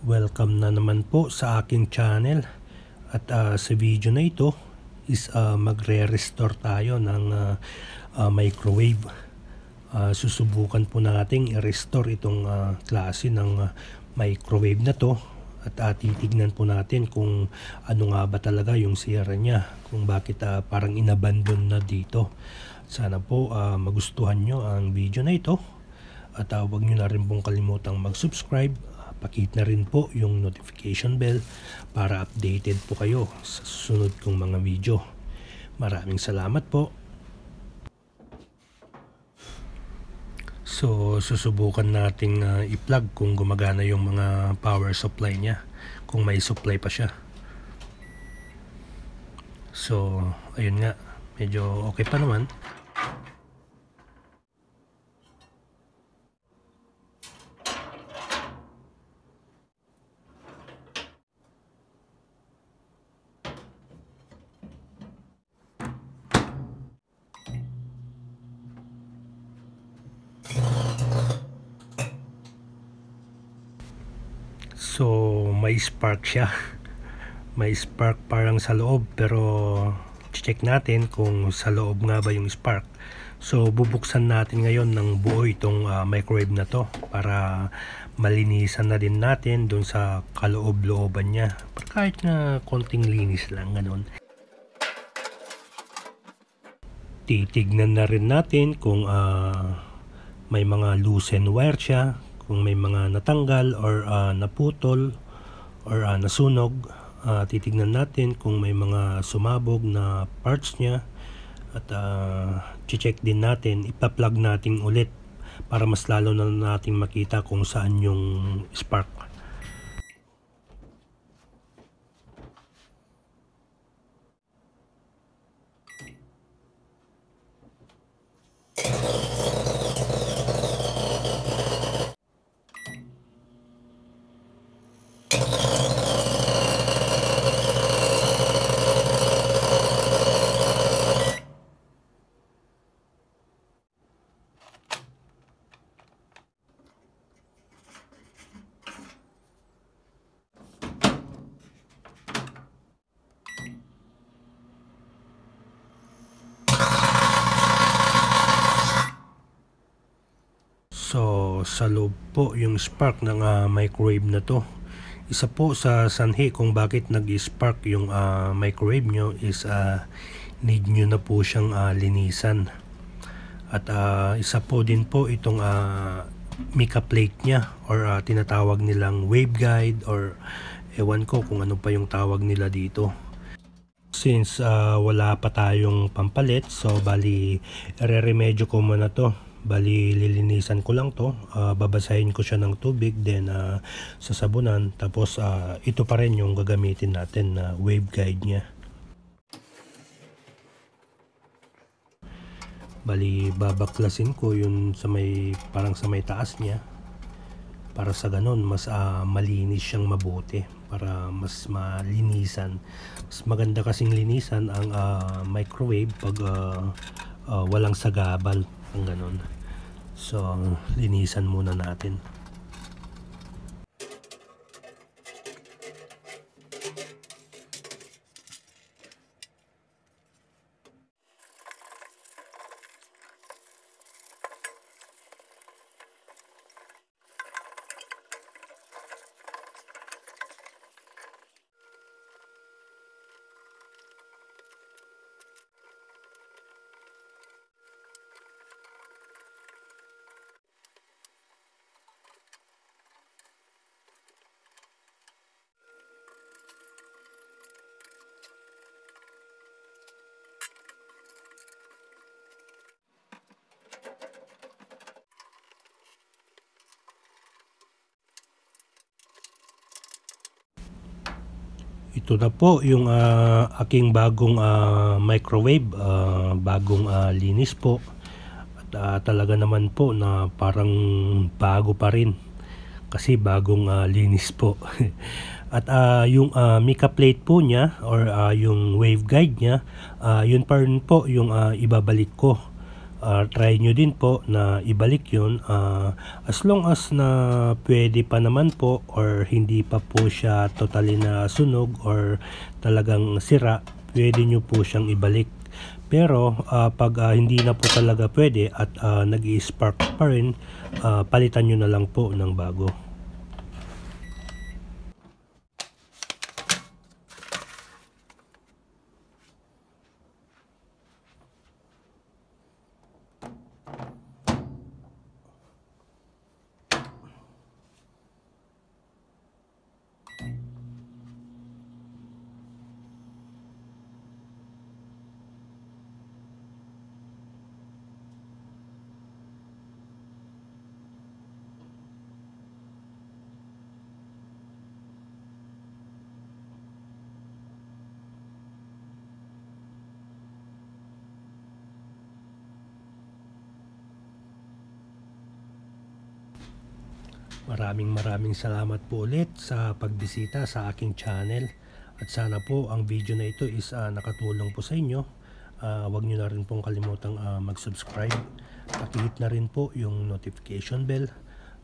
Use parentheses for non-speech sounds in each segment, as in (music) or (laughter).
Welcome na naman po sa aking channel at uh, sa video na ito is uh, magre-restore tayo ng uh, uh, microwave. Uh, susubukan po nating i-restore itong uh, klase ng uh, microwave na to at uh, titignan po natin kung ano nga ba talaga yung sira niya kung bakit uh, parang inabandon na dito. Sana po uh, magustuhan nyo ang video na ito at uh, huwag nyo na rin pong kalimutang mag-subscribe Pakit na rin po yung notification bell para updated po kayo sa susunod kong mga video. Maraming salamat po. So susubukan nating uh, i-plug kung gumagana yung mga power supply niya, kung may supply pa siya. So ayun nga, medyo okay pa naman. So, may spark siya. may spark parang sa loob pero check natin kung sa loob nga ba yung spark. So, bubuksan natin ngayon ng buo itong uh, microwave na to para malinisan na din natin doon sa kaloob-looban niya. Para kahit na konting linis lang, ganun titignan na rin natin kung uh, may mga loose and wire siya kung may mga natanggal or uh, naputol or uh, nasunog uh, titignan natin kung may mga sumabog na parts niya at uh, check din natin ipa-plug natin ulit para mas lalo na nating makita kung saan yung spark dito sa loob po yung spark ng uh, microwave na to isa po sa sanhi kung bakit nag-spark yung uh, microwave nyo is uh, need nyo na po siyang uh, linisan at uh, isa po din po itong uh, mica plate niya or uh, tinatawag nilang waveguide or ewan ko kung ano pa yung tawag nila dito since uh, wala pa tayong pampalit so bali re-remedyo ko muna to Bali, lilinisan ko lang to. Uh, babasahin ko siya ng tubig, then uh, ah, sasabunan. Tapos, uh, ito pa rin yung gagamitin natin na uh, waveguide niya. Bali, babaklasin ko yun sa may, parang sa may taas niya. Para sa ganun, mas uh, malinis siyang mabuti. Para mas malinisan. Mas maganda kasing linisan ang uh, microwave pag uh, uh, walang sagabal ang ganun so linisan muna natin ito na po yung uh, aking bagong uh, microwave uh, bagong uh, linis po at uh, talaga naman po na parang bago pa rin kasi bagong uh, linis po (laughs) at uh, yung uh, mica plate po niya or uh, yung waveguide niya uh, yun pa rin po yung uh, ibabalik ko uh, try nyo din po na ibalik yun uh, as long as na pwede pa naman po or hindi pa po siya totally na sunog or talagang sira pwede nyo po siyang ibalik pero uh, pag uh, hindi na po talaga pwede at uh, nag-spark pa rin uh, palitan nyo na lang po ng bago Maraming maraming salamat po ulit sa pagbisita sa aking channel at sana po ang video na ito is uh, nakatulong po sa inyo. Uh, huwag nyo na rin pong kalimutang uh, mag-subscribe at hit na rin po yung notification bell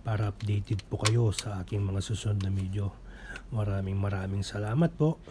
para updated po kayo sa aking mga susunod na video. Maraming maraming salamat po.